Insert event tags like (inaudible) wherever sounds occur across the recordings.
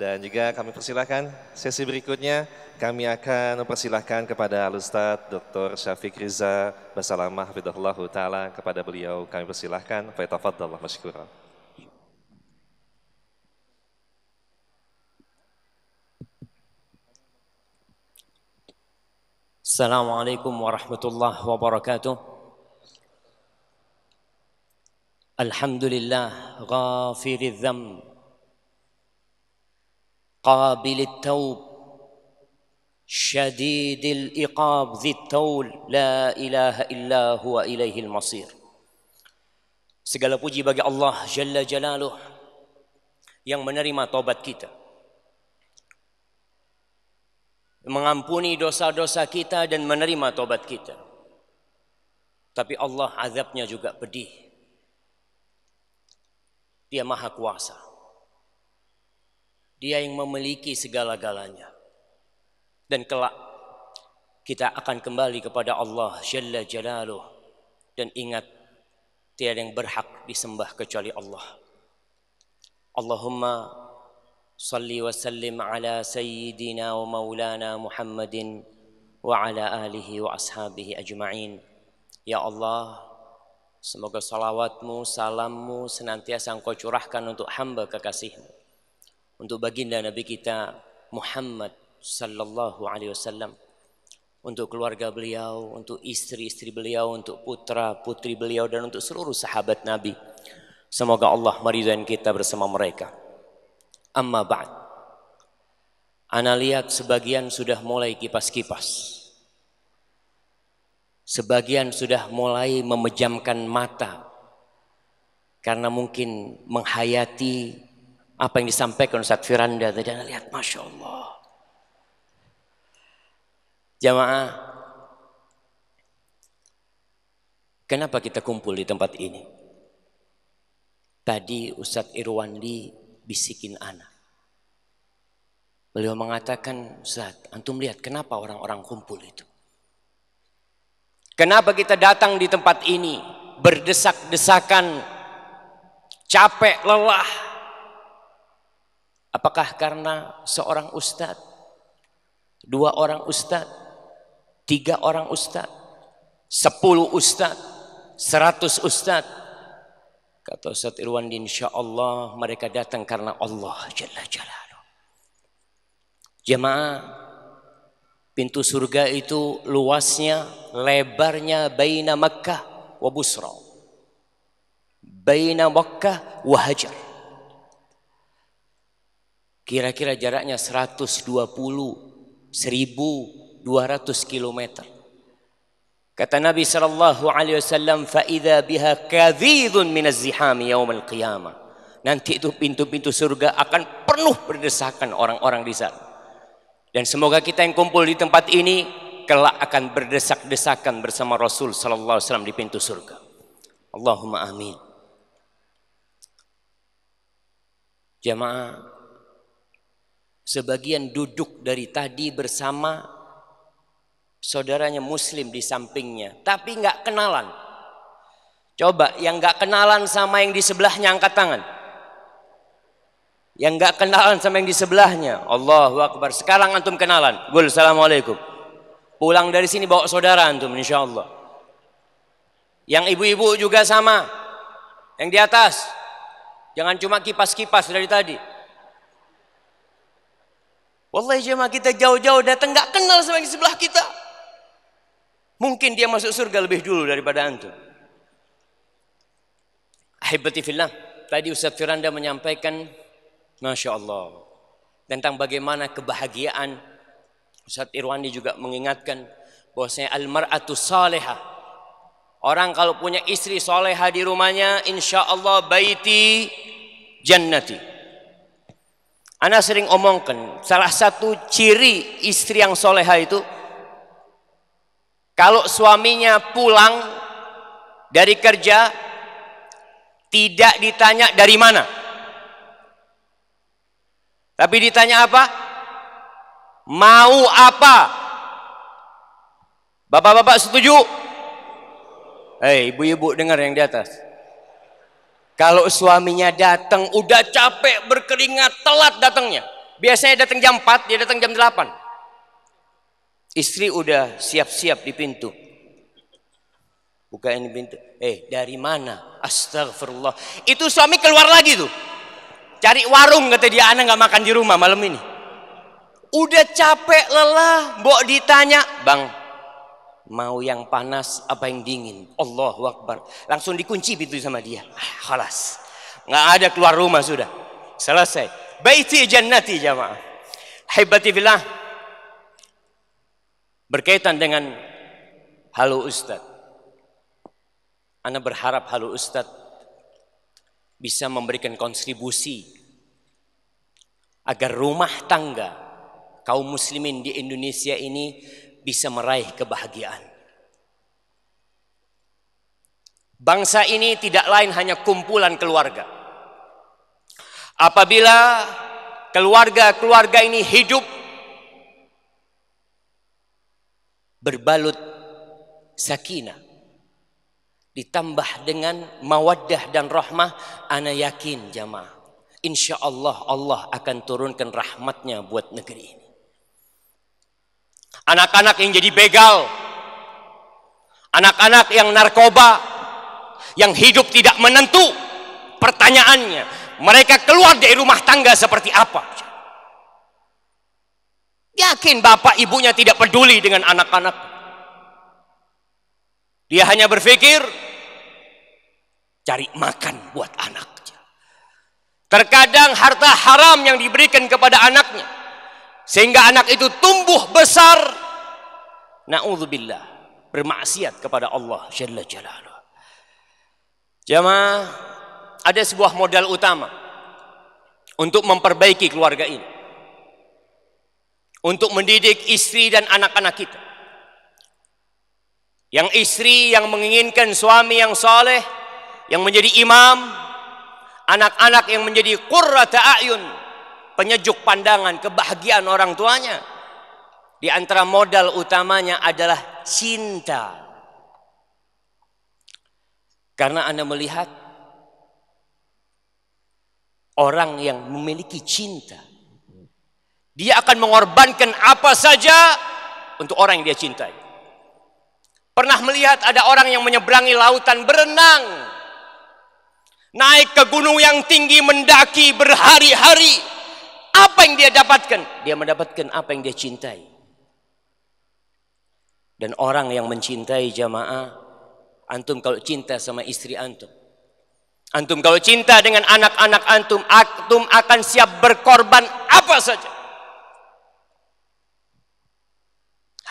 Dan juga kami persilahkan sesi berikutnya kami akan mempersilahkan kepada Alustad Dr. Syafiq Riza Basalamah Hafidullah Ta'ala kepada beliau kami persilahkan. Faitafadallah Masyikura. Assalamualaikum warahmatullahi wabarakatuh. Alhamdulillah, ghafiriz zamb. قابل التوب شديد الإقاب ذي التول لا إله إلا هو إليه المصير Segala puji bagi Allah Jalla Jalaluh yang menerima taubat kita. Mengampuni dosa-dosa kita dan menerima taubat kita. Tapi Allah azabnya juga pedih. Dia maha kuasa. Dia yang memiliki segala-galanya. Dan kelak kita akan kembali kepada Allah Jalla Jalaluh dan ingat tiada yang berhak disembah kecuali Allah. Allahumma salli wa sallim ala sayyidina wa maulana Muhammadin wa ala alihi wa ashabihi ajma'in. Ya Allah, Semoga salawatmu, salammu senantiasa engkau curahkan untuk hamba kekasihmu untuk baginda Nabi kita Muhammad sallallahu alaihi wasallam untuk keluarga beliau, untuk istri-istri beliau, untuk putra-putri beliau dan untuk seluruh sahabat Nabi. Semoga Allah meridhoin kita bersama mereka. Amma ba'd. Ana lihat sebagian sudah mulai kipas-kipas. Sebagian sudah mulai memejamkan mata karena mungkin menghayati apa yang disampaikan Ustaz Firanda tadi Anda lihat Masya Allah jamaah kenapa kita kumpul di tempat ini tadi Ustaz Irwandi bisikin anak Beliau mengatakan, Ustaz, antum lihat kenapa orang-orang kumpul itu. Kenapa kita datang di tempat ini berdesak-desakan, capek, lelah, Apakah karena seorang ustad, dua orang ustad, tiga orang ustad, sepuluh ustad, seratus ustad? Kata Ustaz Irwan, insya Allah mereka datang karena Allah Jalla Jalla. Jemaah, pintu surga itu luasnya, lebarnya baina Makkah wa Busra. Baina Makkah wa Hajar Kira-kira jaraknya 120, 1200 km. Kata Nabi sallallahu alaihi wasallam, "Fa idza biha kadhidun min az-ziham yaum al-qiyamah." Nanti itu pintu-pintu surga akan penuh berdesakan orang-orang di sana. Dan semoga kita yang kumpul di tempat ini kelak akan berdesak-desakan bersama Rasul sallallahu alaihi wasallam di pintu surga. Allahumma amin. Jemaah Sebagian duduk dari tadi bersama saudaranya muslim di sampingnya. Tapi nggak kenalan. Coba yang nggak kenalan sama yang di sebelahnya angkat tangan. Yang nggak kenalan sama yang di sebelahnya. Allahu Akbar. Sekarang antum kenalan. Gul, Assalamualaikum. Pulang dari sini bawa saudara antum insya Allah. Yang ibu-ibu juga sama. Yang di atas. Jangan cuma kipas-kipas dari tadi. Wallahi jemaah kita jauh-jauh datang nggak kenal sama yang di sebelah kita. Mungkin dia masuk surga lebih dulu daripada antum. Ahibati fillah. Tadi Ustaz Firanda menyampaikan Masya Allah tentang bagaimana kebahagiaan Ustaz Irwandi juga mengingatkan bahwasanya almar'atu salihah orang kalau punya istri soleha di rumahnya insya Allah baiti jannati anda sering omongkan, salah satu ciri istri yang soleha itu, kalau suaminya pulang dari kerja, tidak ditanya dari mana. Tapi ditanya apa? Mau apa? Bapak-bapak setuju? Hei, ibu-ibu dengar yang di atas. Kalau suaminya datang udah capek berkeringat telat datangnya. Biasanya datang jam 4, dia datang jam 8. Istri udah siap-siap di pintu. Bukain pintu. Eh, dari mana? Astagfirullah. Itu suami keluar lagi tuh. Cari warung kata dia anak nggak makan di rumah malam ini. Udah capek lelah, mbok ditanya, "Bang, Mau yang panas apa yang dingin. Allah Akbar. Langsung dikunci pintu sama dia. Ah, Halas. Nggak ada keluar rumah sudah. Selesai. Baiti jannati jamaah. Hibati billah. Berkaitan dengan halu ustad Anda berharap halu ustad bisa memberikan kontribusi agar rumah tangga kaum muslimin di Indonesia ini bisa meraih kebahagiaan. Bangsa ini tidak lain hanya kumpulan keluarga. Apabila keluarga-keluarga ini hidup berbalut sakinah ditambah dengan mawaddah dan rahmah ana yakin jamaah insyaallah Allah akan turunkan rahmatnya buat negeri ini anak-anak yang jadi begal, anak-anak yang narkoba, yang hidup tidak menentu. Pertanyaannya, mereka keluar dari rumah tangga seperti apa? Yakin bapak ibunya tidak peduli dengan anak-anak. Dia hanya berpikir cari makan buat anak. Terkadang harta haram yang diberikan kepada anaknya sehingga anak itu tumbuh besar naudzubillah bermaksiat kepada Allah jalla jalaluh jamaah ada sebuah modal utama untuk memperbaiki keluarga ini untuk mendidik istri dan anak-anak kita yang istri yang menginginkan suami yang soleh yang menjadi imam anak-anak yang menjadi qurrata a'yun penyejuk pandangan, kebahagiaan orang tuanya. Di antara modal utamanya adalah cinta. Karena Anda melihat orang yang memiliki cinta, dia akan mengorbankan apa saja untuk orang yang dia cintai. Pernah melihat ada orang yang menyeberangi lautan berenang, naik ke gunung yang tinggi, mendaki berhari-hari, apa yang dia dapatkan? Dia mendapatkan apa yang dia cintai. Dan orang yang mencintai jamaah, antum kalau cinta sama istri antum, antum kalau cinta dengan anak-anak antum, antum akan siap berkorban apa saja.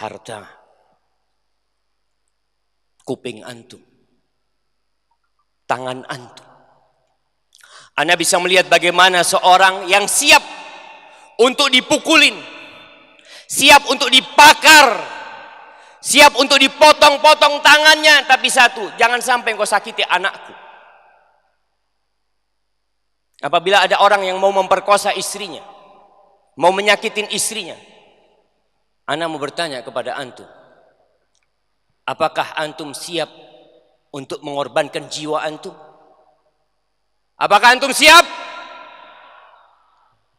Harta, kuping antum, tangan antum. Anda bisa melihat bagaimana seorang yang siap untuk dipukulin, siap untuk dipakar, siap untuk dipotong-potong tangannya, tapi satu, jangan sampai engkau sakiti anakku. Apabila ada orang yang mau memperkosa istrinya, mau menyakitin istrinya, anak mau bertanya kepada antum, apakah antum siap untuk mengorbankan jiwa antum? Apakah antum siap?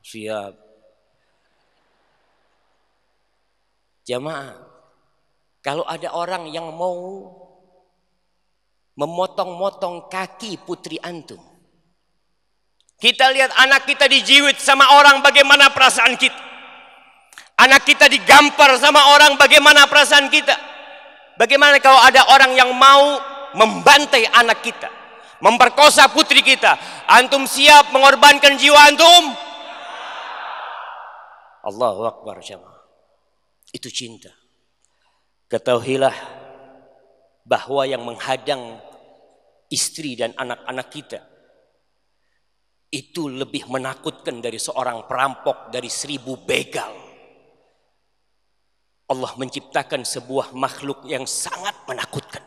Siap. Jamaah, kalau ada orang yang mau memotong-motong kaki putri antum. Kita lihat anak kita dijiwit sama orang bagaimana perasaan kita. Anak kita digampar sama orang bagaimana perasaan kita. Bagaimana kalau ada orang yang mau membantai anak kita. Memperkosa putri kita. Antum siap mengorbankan jiwa antum? Allahu Akbar jemaah. Itu cinta. Ketahuilah bahwa yang menghadang istri dan anak-anak kita itu lebih menakutkan dari seorang perampok dari seribu begal. Allah menciptakan sebuah makhluk yang sangat menakutkan.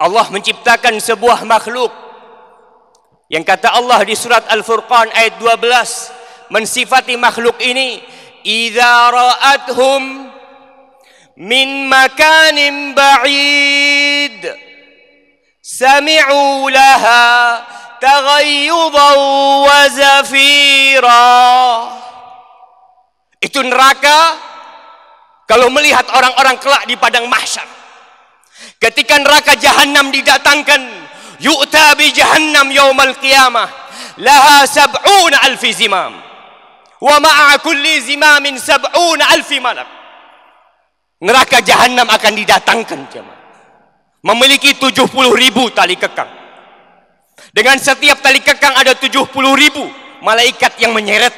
Allah menciptakan sebuah makhluk yang kata Allah di surat Al-Furqan ayat 12 mensifati makhluk ini idza ra'athum min makanin ba'id sami'u laha taghayyudan wa zafira itu neraka kalau melihat orang-orang kelak di padang mahsyar ketika neraka jahanam didatangkan yu'ta bi jahannam yaumal qiyamah laha sab'una alfi zimam wa ma'a kulli zimamin sab'una alfi malak neraka jahanam akan didatangkan jemaah memiliki 70 ribu tali kekang dengan setiap tali kekang ada 70 ribu malaikat yang menyeret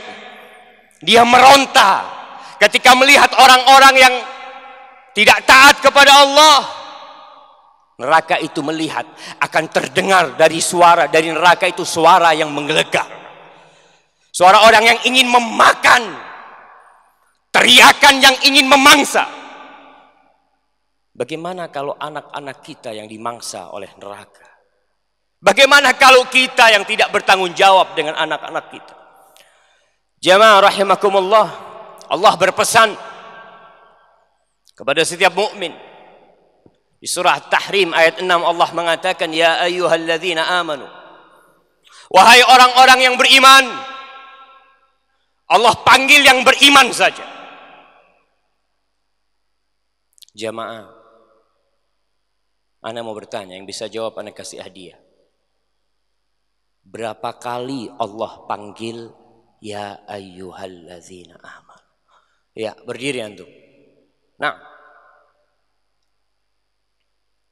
dia meronta ketika melihat orang-orang yang tidak taat kepada Allah neraka itu melihat akan terdengar dari suara dari neraka itu suara yang menggelegar Suara orang yang ingin memakan. Teriakan yang ingin memangsa. Bagaimana kalau anak-anak kita yang dimangsa oleh neraka? Bagaimana kalau kita yang tidak bertanggung jawab dengan anak-anak kita? Jemaah rahimakumullah, Allah berpesan kepada setiap mukmin. Di surah Tahrim ayat 6 Allah mengatakan, "Ya ayyuhalladzina amanu" Wahai orang-orang yang beriman, Allah panggil yang beriman saja. Jamaah. Anda mau bertanya, yang bisa jawab Anda kasih hadiah. Berapa kali Allah panggil ya ayyuhallazina Amal? Ya, berdiri antum. Nah.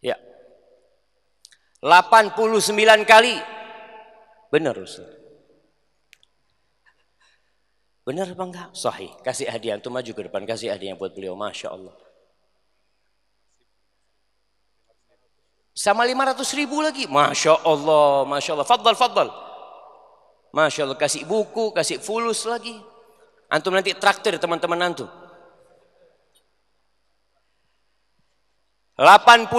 Ya. 89 kali. Benar Ustaz. Benar apa enggak? Sahih. Kasih hadiah. Antum maju ke depan. Kasih hadiah buat beliau. Masya Allah. Sama 500 ribu lagi. Masya Allah. Masya Allah. Fadal, fadal. Masya Allah. Kasih buku, kasih fulus lagi. Antum nanti traktir teman-teman antum. 89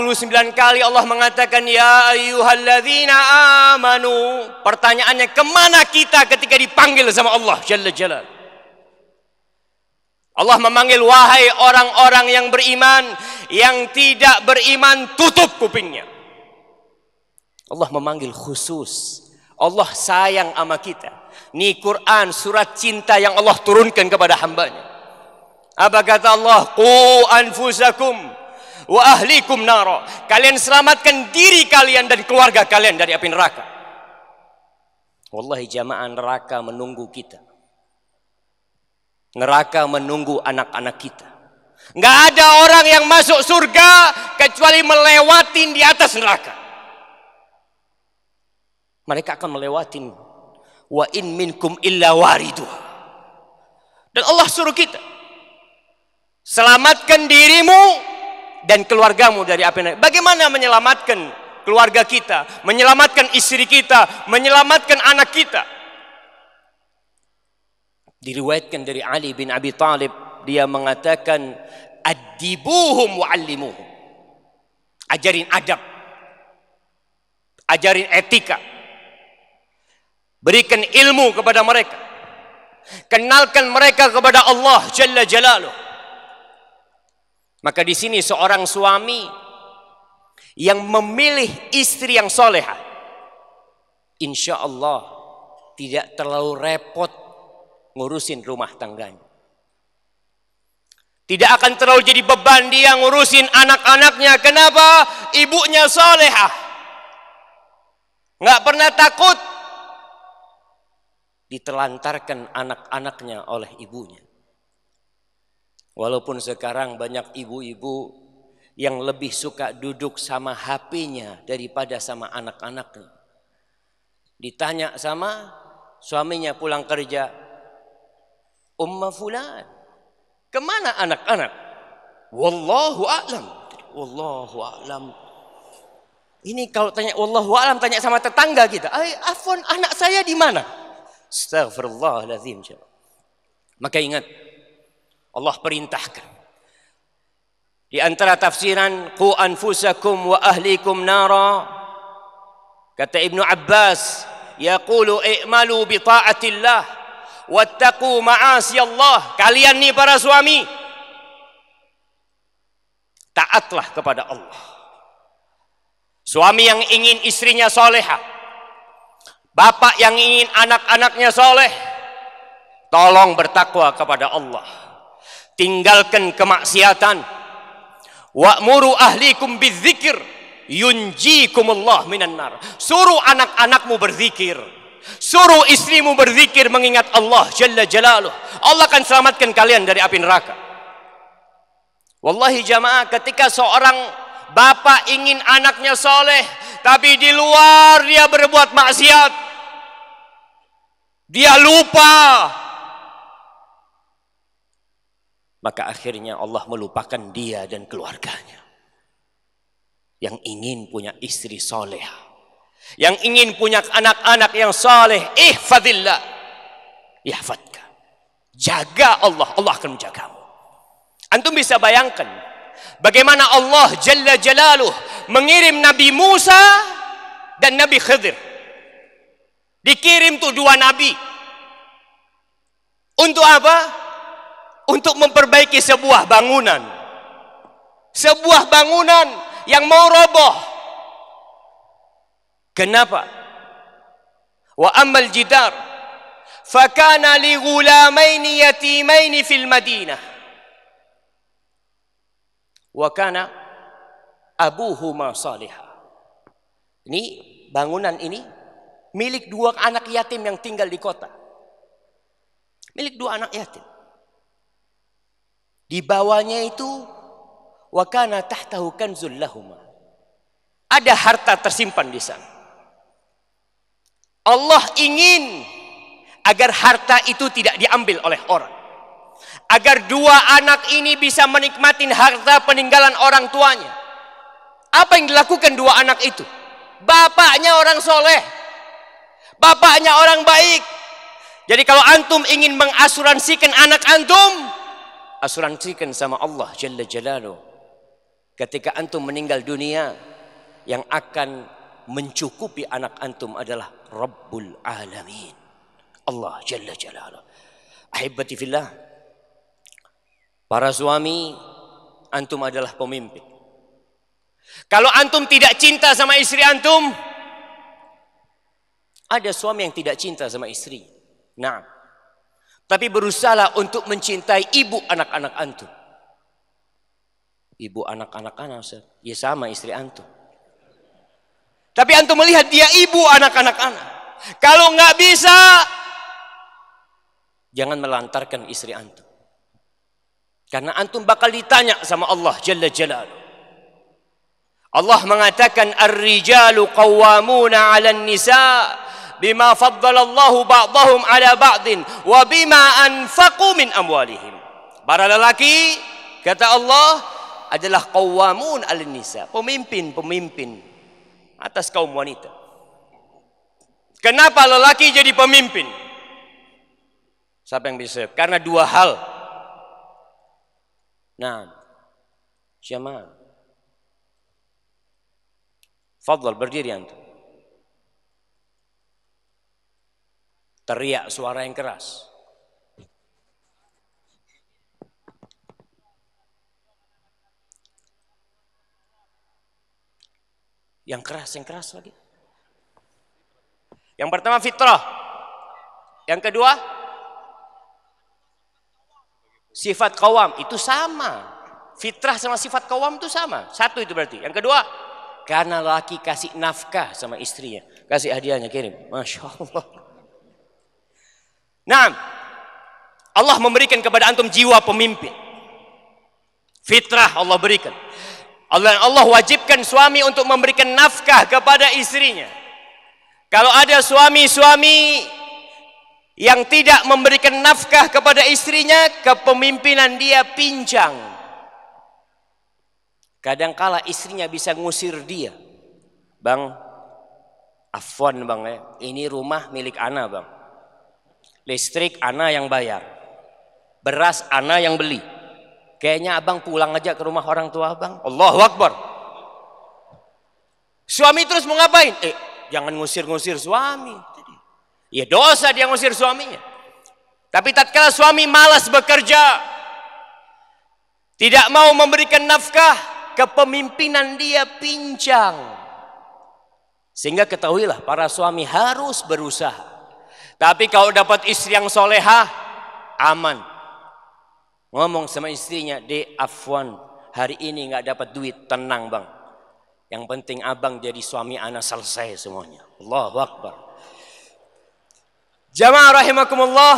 kali Allah mengatakan ya ayyuhalladzina amanu. Pertanyaannya kemana kita ketika dipanggil sama Allah Jalla Jalal? Allah memanggil wahai orang-orang yang beriman yang tidak beriman tutup kupingnya Allah memanggil khusus Allah sayang sama kita Ini Quran surat cinta yang Allah turunkan kepada hambanya apa kata Allah ku anfusakum wa ahlikum naro kalian selamatkan diri kalian dan keluarga kalian dari api neraka wallahi jamaah neraka menunggu kita Neraka menunggu anak-anak kita. Nggak ada orang yang masuk surga kecuali melewatin di atas neraka. Mereka akan melewatin wa in minkum illa waridu. Dan Allah suruh kita selamatkan dirimu dan keluargamu dari api neraka. Bagaimana menyelamatkan keluarga kita, menyelamatkan istri kita, menyelamatkan anak kita? Diriwayatkan dari Ali bin Abi Talib dia mengatakan adibuhum wa'allimuhum. Ajarin adab. Ajarin etika. Berikan ilmu kepada mereka. Kenalkan mereka kepada Allah Jalla Jalaluh. Maka di sini seorang suami yang memilih istri yang soleha. Insya Allah tidak terlalu repot ngurusin rumah tangganya. Tidak akan terlalu jadi beban dia ngurusin anak-anaknya. Kenapa? Ibunya solehah. Nggak pernah takut ditelantarkan anak-anaknya oleh ibunya. Walaupun sekarang banyak ibu-ibu yang lebih suka duduk sama HP-nya daripada sama anak-anaknya. Ditanya sama suaminya pulang kerja, Umma fulan. Kemana anak-anak? Wallahu a'lam. Wallahu a'lam. Ini kalau tanya wallahu a'lam tanya sama tetangga kita. Ai afwan anak saya di mana? Astagfirullahalazim. Maka ingat Allah perintahkan di antara tafsiran qu anfusakum wa ahlikum nara kata Ibnu Abbas yaqulu i'malu bi ta'atillah wattaqu ma'asiyallah kalian nih para suami taatlah kepada Allah suami yang ingin istrinya soleha bapak yang ingin anak-anaknya soleh tolong bertakwa kepada Allah tinggalkan kemaksiatan wa'muru ahlikum bidzikir yunjikumullah minan nar suruh anak-anakmu berzikir Suruh istrimu berzikir mengingat Allah Jalla Jalaluh. Allah akan selamatkan kalian dari api neraka. Wallahi jamaah ketika seorang bapak ingin anaknya soleh. Tapi di luar dia berbuat maksiat. Dia lupa. Maka akhirnya Allah melupakan dia dan keluarganya. Yang ingin punya istri soleh yang ingin punya anak-anak yang saleh ihfadillah Ihfadka. jaga Allah Allah akan menjagamu antum bisa bayangkan bagaimana Allah jalla jalaluh mengirim Nabi Musa dan Nabi Khidir dikirim tuh dua nabi untuk apa? untuk memperbaiki sebuah bangunan sebuah bangunan yang mau roboh Kenapa? Wa amal jidar fakana li ghulamaini yatimaini fil Madinah. Wa kana abuhuma salihah. Ini bangunan ini milik dua anak yatim yang tinggal di kota. Milik dua anak yatim. Di bawahnya itu wakana tahtahu kanzul lahuma. Ada harta tersimpan di sana. Allah ingin agar harta itu tidak diambil oleh orang. Agar dua anak ini bisa menikmati harta peninggalan orang tuanya. Apa yang dilakukan dua anak itu? Bapaknya orang soleh. Bapaknya orang baik. Jadi kalau antum ingin mengasuransikan anak antum, asuransikan sama Allah Jalla Jalaluh. Ketika antum meninggal dunia, yang akan mencukupi anak antum adalah Rabbul Alamin. Allah Jalla Jalala. Ahibati fillah. Para suami, antum adalah pemimpin. Kalau antum tidak cinta sama istri antum, ada suami yang tidak cinta sama istri. Nah, tapi berusaha untuk mencintai ibu anak-anak antum. Ibu anak-anak anak, -anak, anak, -anak ya sama istri antum. Tapi antum melihat dia ibu anak-anak anak. Kalau nggak bisa, jangan melantarkan istri antum. Karena antum bakal ditanya sama Allah Jalla Jalal. Allah mengatakan ar-rijalu qawwamuna 'alan nisa bima Allah ba'dahum 'ala ba'din wa bima anfaqu min amwalihim. Para lelaki kata Allah adalah qawwamun 'alan nisa, pemimpin-pemimpin atas kaum wanita. Kenapa lelaki jadi pemimpin? Siapa yang bisa? Karena dua hal. Nah, siapa? Fadl berdiri antum. Teriak suara yang keras. Yang keras, yang keras lagi. Yang pertama fitrah. Yang kedua sifat kawam itu sama. Fitrah sama sifat kawam itu sama. Satu itu berarti. Yang kedua karena laki kasih nafkah sama istrinya, kasih hadiahnya kirim. Masya Allah. Nah, Allah memberikan kepada antum jiwa pemimpin. Fitrah Allah berikan. Allah Allah wajibkan suami untuk memberikan nafkah kepada istrinya. Kalau ada suami-suami yang tidak memberikan nafkah kepada istrinya, kepemimpinan dia pincang. Kadangkala istrinya bisa ngusir dia. Bang, afwan bang ya, ini rumah milik ana bang. Listrik ana yang bayar. Beras ana yang beli Kayaknya abang pulang aja ke rumah orang tua abang. Allahu Akbar. Suami terus mau ngapain? Eh, jangan ngusir-ngusir suami. Ya dosa dia ngusir suaminya. Tapi tatkala suami malas bekerja, tidak mau memberikan nafkah, kepemimpinan dia pincang. Sehingga ketahuilah para suami harus berusaha. Tapi kalau dapat istri yang solehah, aman. Ngomong sama istrinya, "De, afwan, hari ini nggak dapat duit, tenang, Bang. Yang penting Abang jadi suami anak selesai semuanya." Allahu Akbar. Jamaah rahimakumullah,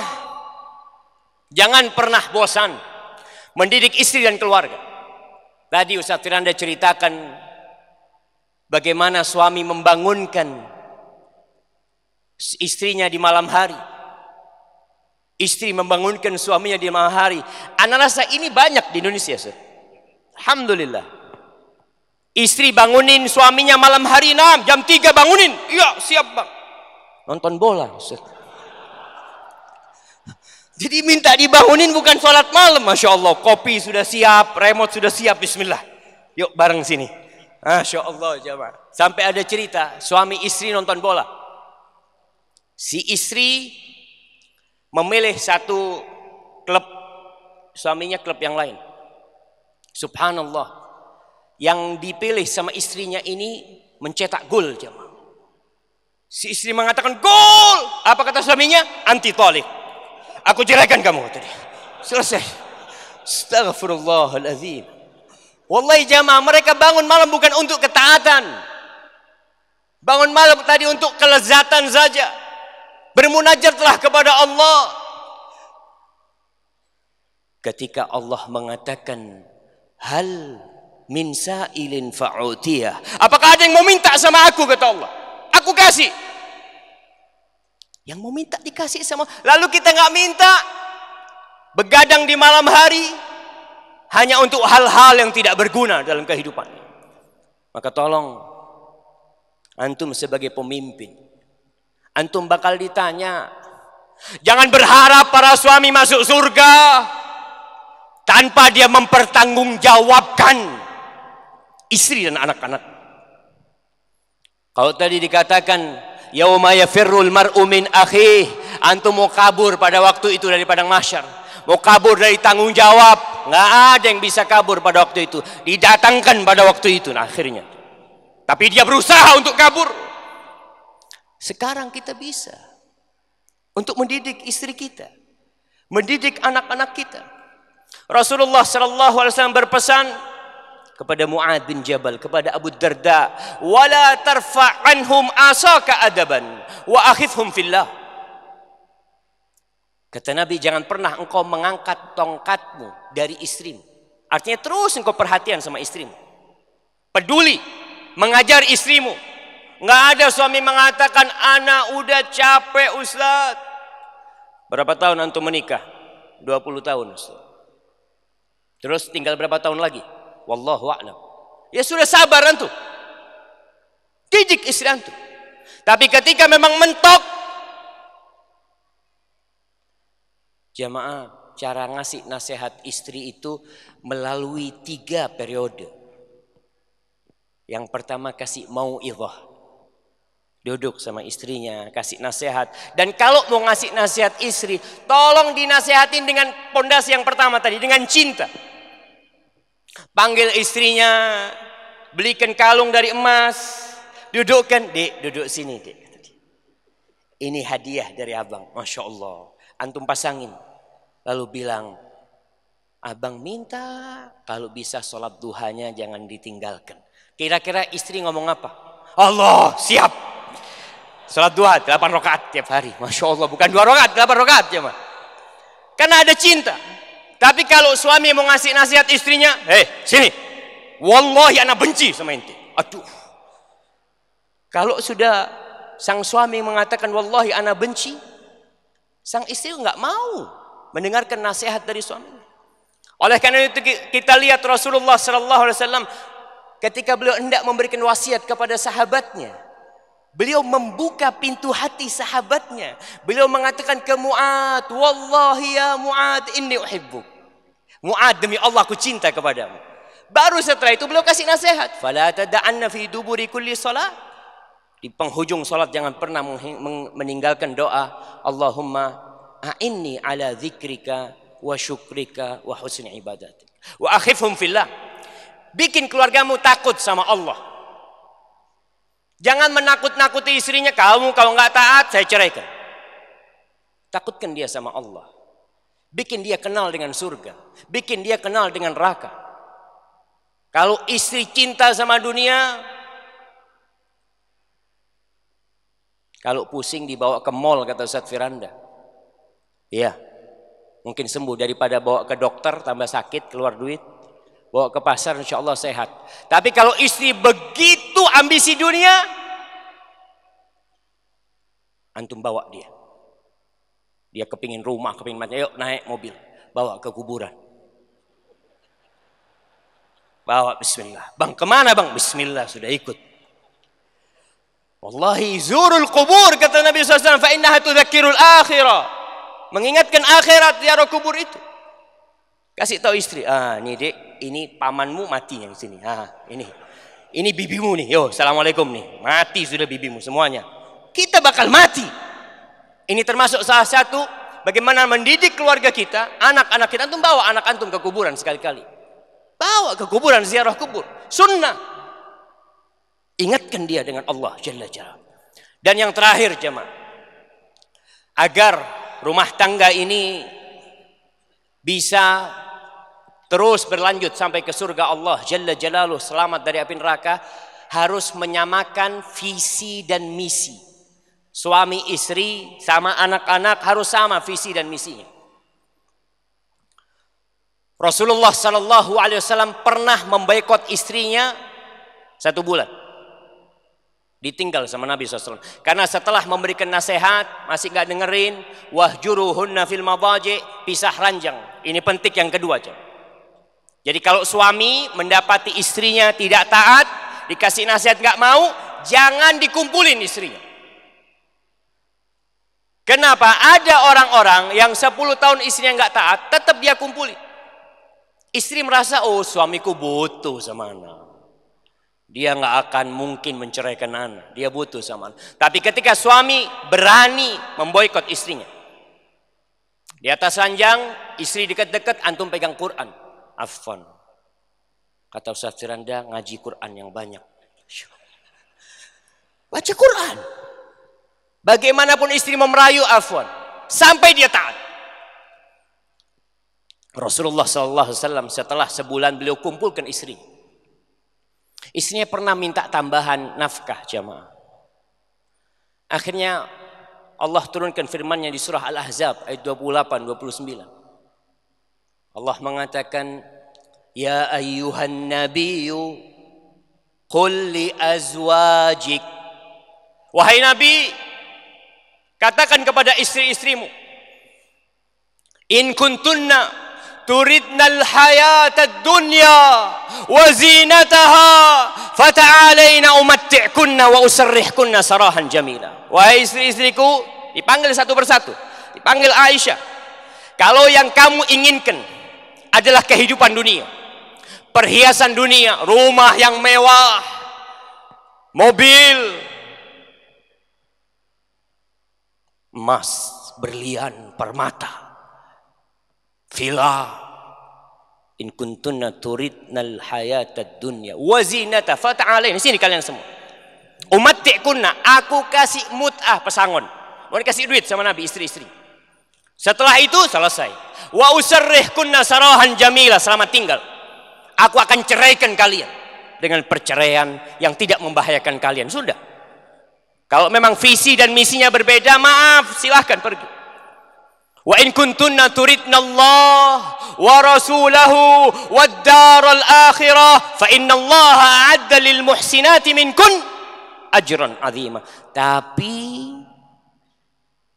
jangan pernah bosan mendidik istri dan keluarga. Tadi Ustaz tiranda ceritakan bagaimana suami membangunkan istrinya di malam hari Istri membangunkan suaminya di malam hari. Anak rasa ini banyak di Indonesia. Sir. Alhamdulillah. Istri bangunin suaminya malam hari 6, jam 3 bangunin. Iya, siap bang. Nonton bola. Sir. (laughs) Jadi minta dibangunin bukan sholat malam. Masya Allah, kopi sudah siap, remote sudah siap. Bismillah. Yuk bareng sini. Masya Allah jamaah. Sampai ada cerita, suami istri nonton bola. Si istri memilih satu klub suaminya klub yang lain. Subhanallah. Yang dipilih sama istrinya ini mencetak gol jemaah. Si istri mengatakan gol. Apa kata suaminya? Anti tolik. Aku ceraikan kamu tadi. Selesai. Astagfirullahaladzim. Wallahi jamaah mereka bangun malam bukan untuk ketaatan. Bangun malam tadi untuk kelezatan saja. Bermunajatlah kepada Allah. Ketika Allah mengatakan hal min sa'ilin fa'utiyah. Apakah ada yang mau minta sama aku kata Allah? Aku kasih. Yang mau minta dikasih sama. Lalu kita nggak minta. Begadang di malam hari hanya untuk hal-hal yang tidak berguna dalam kehidupan. Maka tolong antum sebagai pemimpin Antum bakal ditanya. Jangan berharap para suami masuk surga tanpa dia mempertanggungjawabkan istri dan anak-anak. Kalau tadi dikatakan Yaumaya yafirrul mar'u min antum mau kabur pada waktu itu dari padang mahsyar. Mau kabur dari tanggung jawab, nggak ada yang bisa kabur pada waktu itu. Didatangkan pada waktu itu nah akhirnya. Tapi dia berusaha untuk kabur. Sekarang kita bisa untuk mendidik istri kita, mendidik anak-anak kita. Rasulullah sallallahu alaihi wasallam berpesan kepada Muad bin Jabal, kepada Abu Darda, "Wala tarfa' anhum asaka adaban wa akhifhum fillah." Kata Nabi, jangan pernah engkau mengangkat tongkatmu dari istrimu. Artinya terus engkau perhatian sama istrimu. Peduli, mengajar istrimu, Nggak ada suami mengatakan anak udah capek Ustaz. Berapa tahun antum menikah? 20 tahun Ustaz. Terus tinggal berapa tahun lagi? Wallahu a'lam. Ya sudah sabar antum. Didik istri antum. Tapi ketika memang mentok Jamaah, cara ngasih nasihat istri itu melalui tiga periode. Yang pertama kasih mau idah. Duduk sama istrinya, kasih nasihat. Dan kalau mau ngasih nasihat istri, tolong dinasehatin dengan pondasi yang pertama tadi, dengan cinta. Panggil istrinya, belikan kalung dari emas, dudukkan, dek, duduk sini, dek. Ini hadiah dari abang, Masya Allah. Antum pasangin, lalu bilang, abang minta kalau bisa sholat duhanya jangan ditinggalkan. Kira-kira istri ngomong apa? Allah siap. Salat duha 8 rakaat tiap hari. Masya Allah bukan dua rakaat, 8 rakaat ya mah. Karena ada cinta. Tapi kalau suami mau ngasih nasihat istrinya, "Hei, sini. Wallahi anak benci sama ente." Aduh. Kalau sudah sang suami mengatakan wallahi anak benci, sang istri nggak mau mendengarkan nasihat dari suaminya. Oleh karena itu kita lihat Rasulullah Shallallahu alaihi wasallam ketika beliau hendak memberikan wasiat kepada sahabatnya, Beliau membuka pintu hati sahabatnya. Beliau mengatakan ke Mu'ad, Wallahi ya Mu'ad, inni uhibbuk. Mu'ad, demi Allah aku cinta kepadamu. Baru setelah itu beliau kasih nasihat. Fala tada'anna fi duburi kulli salat. Di penghujung salat jangan pernah meninggalkan doa. Allahumma a'inni ala zikrika wa syukrika wa husni ibadatik. Wa akhifhum fillah. Bikin keluargamu takut sama Allah. Jangan menakut-nakuti istrinya, kamu kalau nggak taat saya ceraikan. Takutkan dia sama Allah. Bikin dia kenal dengan surga. Bikin dia kenal dengan neraka. Kalau istri cinta sama dunia, kalau pusing dibawa ke mall kata Ustaz Firanda. Iya. Mungkin sembuh daripada bawa ke dokter tambah sakit keluar duit bawa ke pasar insya Allah sehat. Tapi kalau istri begitu ambisi dunia, antum bawa dia. Dia kepingin rumah, kepingin macam, yuk naik mobil, bawa ke kuburan. Bawa Bismillah. Bang kemana bang? Bismillah sudah ikut. Wallahi zurul kubur kata Nabi SAW. Fainnah innaha tudzakirul akhirah. Mengingatkan akhirat ziarah kubur itu. Kasih tahu istri, ah nih dek, ini pamanmu mati yang sini. Ah, ini. Ini bibimu nih. Yo, assalamualaikum nih. Mati sudah bibimu semuanya. Kita bakal mati. Ini termasuk salah satu bagaimana mendidik keluarga kita, anak-anak kita antum bawa anak antum ke kuburan sekali-kali. Bawa ke kuburan ziarah kubur. Sunnah. Ingatkan dia dengan Allah Jalla Jalla. Dan yang terakhir jemaah. Agar rumah tangga ini bisa terus berlanjut sampai ke surga Allah Jalla Jalaluh selamat dari api neraka harus menyamakan visi dan misi. Suami istri sama anak-anak harus sama visi dan misinya. Rasulullah Shallallahu Alaihi Wasallam pernah membaikot istrinya satu bulan. Ditinggal sama Nabi SAW. Karena setelah memberikan nasihat, masih nggak dengerin, wahjuruhunna fil mabaji, pisah ranjang. Ini penting yang kedua. Coba. Jadi kalau suami mendapati istrinya tidak taat, dikasih nasihat nggak mau, jangan dikumpulin istrinya. Kenapa? Ada orang-orang yang 10 tahun istrinya nggak taat, tetap dia kumpulin. Istri merasa, oh suamiku butuh sama anak. Dia nggak akan mungkin menceraikan anak. Dia butuh sama anak. Tapi ketika suami berani memboikot istrinya. Di atas ranjang, istri dekat-dekat, antum pegang Quran. Alfon, Kata Ustaz Firanda, ngaji Quran yang banyak. Baca Quran. Bagaimanapun istri memerayu merayu Sampai dia taat. Rasulullah SAW setelah sebulan beliau kumpulkan istri, Istrinya pernah minta tambahan nafkah jamaah. Akhirnya Allah turunkan firman-Nya di surah Al-Ahzab ayat 28 29. Allah mengatakan ya ayyuhan nabiyyu qul li azwajik wahai nabi katakan kepada istri-istrimu in kuntunna turidna al dunya wa zinataha fata'alaina umatti'kunna wa usarrihkunna sarahan jamila wahai istri-istriku dipanggil satu persatu dipanggil Aisyah kalau yang kamu inginkan adalah kehidupan dunia. Perhiasan dunia, rumah yang mewah, mobil, emas, berlian, permata, villa. In kuntunna turidnal hayatad dunya wazinata fata'alain. Sini kalian semua. Umat kunna, aku kasih mut'ah pesangon. Mau dikasih duit sama Nabi istri-istri. Setelah itu selesai. Wa usarrih kunna jamila selamat tinggal. Aku akan ceraikan kalian dengan perceraian yang tidak membahayakan kalian. Sudah. Kalau memang visi dan misinya berbeda, maaf, silahkan pergi. Wa in kuntunna turidna Allah wa rasulahu wad daral akhirah fa inna Allah a'adda lil muhsinati minkun ajran azima. Tapi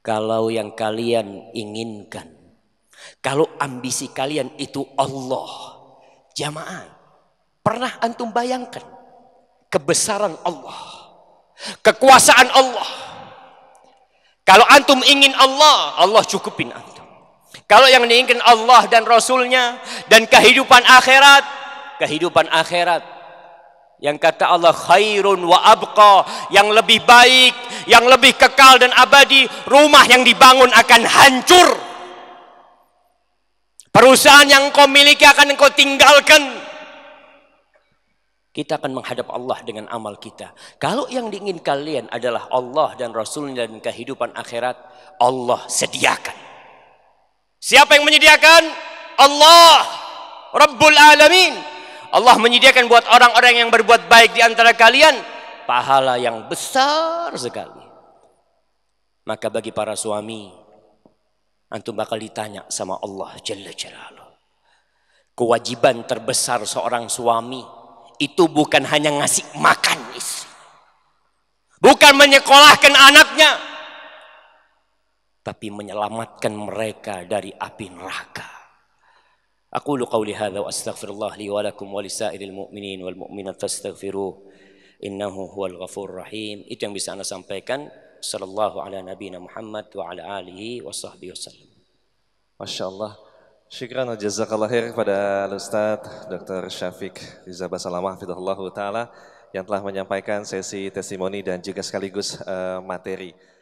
kalau yang kalian inginkan. Kalau ambisi kalian itu Allah. Jamaah, pernah antum bayangkan kebesaran Allah, kekuasaan Allah. Kalau antum ingin Allah, Allah cukupin antum. Kalau yang diinginkan Allah dan Rasulnya dan kehidupan akhirat, kehidupan akhirat yang kata Allah khairun wa abqa yang lebih baik yang lebih kekal dan abadi, rumah yang dibangun akan hancur. Perusahaan yang kau miliki akan engkau tinggalkan. Kita akan menghadap Allah dengan amal kita. Kalau yang diingin kalian adalah Allah dan Rasulnya dan kehidupan akhirat, Allah sediakan. Siapa yang menyediakan? Allah Rabbul Alamin. Allah menyediakan buat orang-orang yang berbuat baik di antara kalian pahala yang besar sekali. Maka bagi para suami, antum bakal ditanya sama Allah Jalla Jalaluh. Kewajiban terbesar seorang suami itu bukan hanya ngasih makan istri. Bukan menyekolahkan anaknya. Tapi menyelamatkan mereka dari api neraka. Aku lu qawli hadha wa astaghfirullah li wa lakum wa mu'minin wal mu'minat fastaghfiruh innahu huwal ghafur rahim itu yang bisa anda sampaikan sallallahu ala nabina Muhammad wa ala alihi wa sahbihi wasallam Masya Allah Syukran wa jazakallah khair kepada Ustaz Dr. Syafiq Riza Basalamah Fidahullah Ta'ala yang telah menyampaikan sesi testimoni dan juga sekaligus uh, materi.